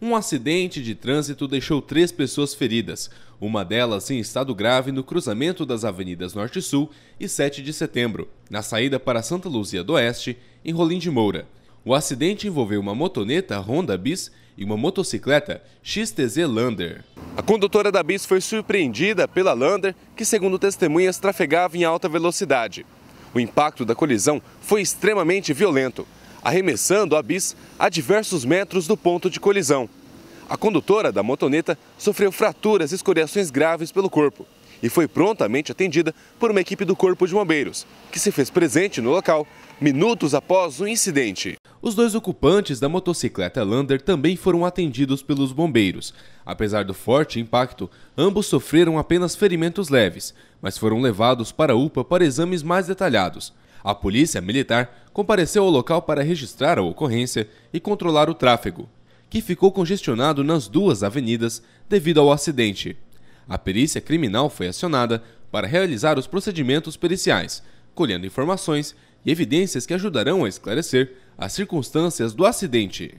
Um acidente de trânsito deixou três pessoas feridas, uma delas em estado grave no cruzamento das avenidas Norte e Sul e 7 de Setembro, na saída para Santa Luzia do Oeste, em Rolim de Moura. O acidente envolveu uma motoneta Honda Bis e uma motocicleta XTZ Lander. A condutora da Bis foi surpreendida pela Lander, que segundo testemunhas trafegava em alta velocidade. O impacto da colisão foi extremamente violento arremessando a bis a diversos metros do ponto de colisão. A condutora da motoneta sofreu fraturas e escoriações graves pelo corpo e foi prontamente atendida por uma equipe do Corpo de Bombeiros, que se fez presente no local minutos após o incidente. Os dois ocupantes da motocicleta Lander também foram atendidos pelos bombeiros. Apesar do forte impacto, ambos sofreram apenas ferimentos leves, mas foram levados para a UPA para exames mais detalhados. A polícia militar compareceu ao local para registrar a ocorrência e controlar o tráfego, que ficou congestionado nas duas avenidas devido ao acidente. A perícia criminal foi acionada para realizar os procedimentos periciais, colhendo informações e evidências que ajudarão a esclarecer as circunstâncias do acidente.